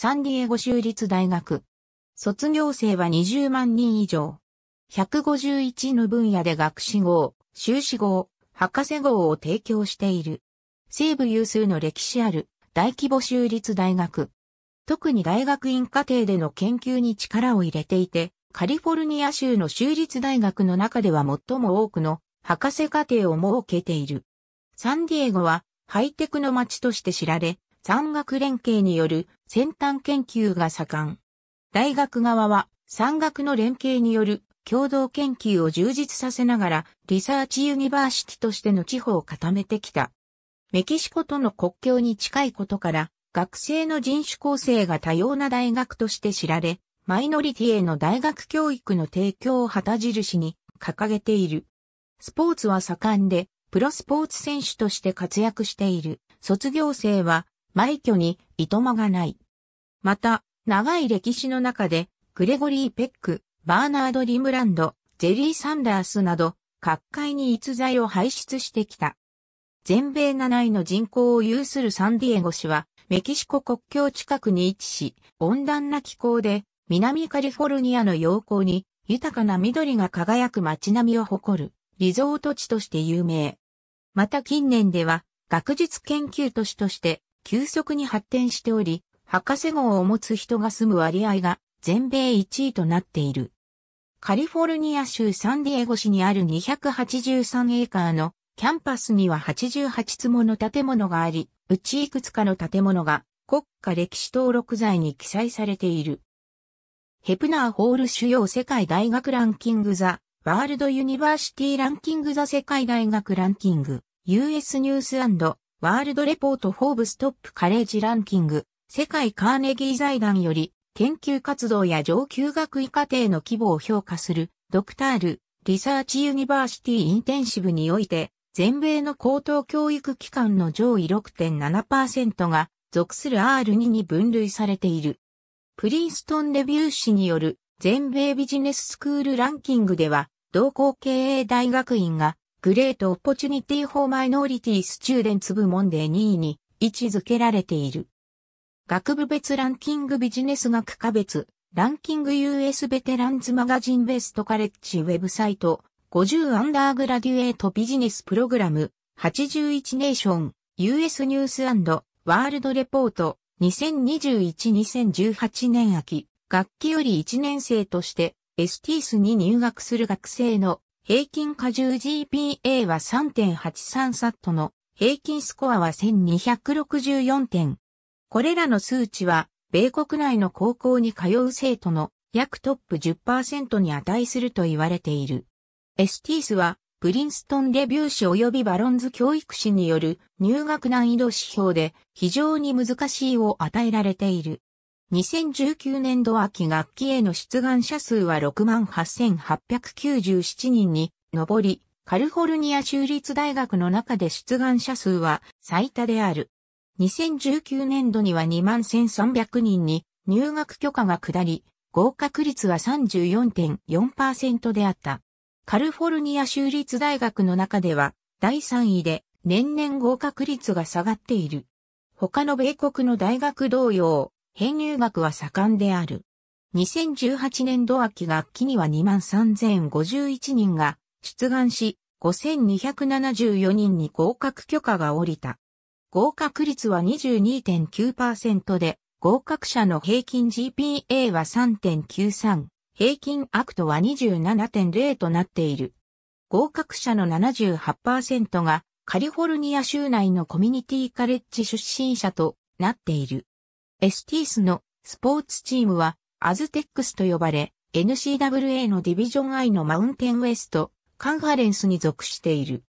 サンディエゴ州立大学。卒業生は20万人以上。151の分野で学士号、修士号、博士号を提供している。西部有数の歴史ある大規模州立大学。特に大学院課程での研究に力を入れていて、カリフォルニア州の州立大学の中では最も多くの博士課程を設けている。サンディエゴはハイテクの街として知られ、産学連携による先端研究が盛ん。大学側は産学の連携による共同研究を充実させながらリサーチユニバーシティとしての地方を固めてきた。メキシコとの国境に近いことから学生の人種構成が多様な大学として知られ、マイノリティへの大学教育の提供を旗印に掲げている。スポーツは盛んで、プロスポーツ選手として活躍している。卒業生は枚挙にいとまがない。また、長い歴史の中で、グレゴリー・ペック、バーナード・リムランド、ジェリー・サンダースなど、各界に逸材を輩出してきた。全米7位の人口を有するサンディエゴ市は、メキシコ国境近くに位置し、温暖な気候で、南カリフォルニアの陽光に、豊かな緑が輝く街並みを誇る、リゾート地として有名。また近年では、学術研究都市として、急速に発展しており、博士号を持つ人が住む割合が全米1位となっている。カリフォルニア州サンディエゴ市にある283エーカーのキャンパスには88つもの建物があり、うちいくつかの建物が国家歴史登録財に記載されている。ヘプナーホール主要世界大学ランキングザ、ワールドユニバーシティランキングザ世界大学ランキング、US ニュースワールドレポートフォーブストップカレッジランキング、世界カーネギー財団より、研究活動や上級学位課程の規模を評価する、ドクタール、リサーチユニバーシティインテンシブにおいて、全米の高等教育機関の上位6.7%が属する R2 に分類されている。プリンストンレビュー誌による全米ビジネススクールランキングでは、同校経営大学院がグレートオポチュニティフォーマイノリティスチューデンツ部門で2位に位置づけられている。学部別ランキングビジネス学科別、ランキング US ベテランズマガジンベストカレッジウェブサイト、50アンダーグラデュエートビジネスプログラム、81ネーション、US ニュースワールドレポート、2021-2018年秋、学期より1年生として、STS に入学する学生の平均荷重 GPA は3.83サットの平均スコアは1264点。これらの数値は、米国内の高校に通う生徒の約トップ10%に値すると言われている。STS は、プリンストンレビュー誌及びバロンズ教育誌による入学難易度指標で非常に難しいを与えられている。2019年度秋学期への出願者数は68,897人に上り、カルフォルニア州立大学の中で出願者数は最多である。2019年度には21,300人に入学許可が下り、合格率は34.4%であった。カルフォルニア州立大学の中では第3位で年々合格率が下がっている。他の米国の大学同様、編入学は盛んである。2018年度秋学期には23,051人が出願し、5,274人に合格許可が下りた。合格率は22.9%で、合格者の平均 GPA は3.93、平均アクトは27.0となっている。合格者の78%がカリフォルニア州内のコミュニティカレッジ出身者となっている。エスティースのスポーツチームはアズテックスと呼ばれ、n c w a のディビジョン I のマウンテンウエストカンファレンスに属している。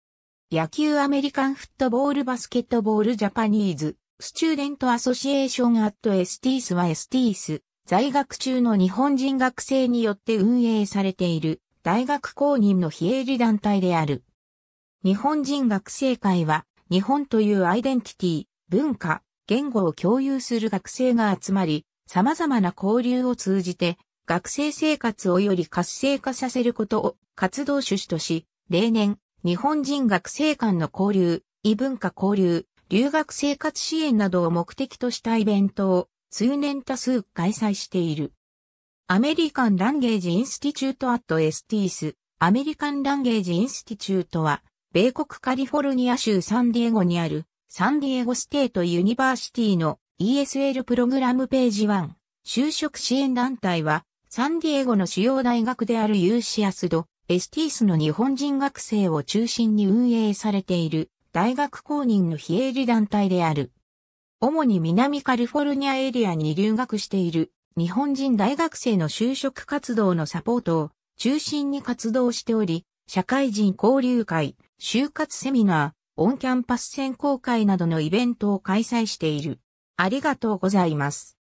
野球アメリカンフットボールバスケットボールジャパニーズスチューデントアソシエーションアットエスティースはエスティース在学中の日本人学生によって運営されている大学公認の非営利団体である。日本人学生会は日本というアイデンティティ、文化、言語を共有する学生が集まり、様々な交流を通じて、学生生活をより活性化させることを活動趣旨とし、例年、日本人学生間の交流、異文化交流、留学生活支援などを目的としたイベントを通年多数開催している。アメリカン・ランゲージ・インスティチュート・アット・エスティース、アメリカン・ランゲージ・インスティチュートは、米国カリフォルニア州サンディエゴにあるサンディエゴステートユニバーシティの ESL プログラムページ1。就職支援団体は、サンディエゴの主要大学であるユーシアスド、エスティースの日本人学生を中心に運営されている大学公認の非営利団体である。主に南カリフォルニアエリアに留学している日本人大学生の就職活動のサポートを中心に活動しており、社会人交流会、就活セミナー、オンキャンパス選考会などのイベントを開催している。ありがとうございます。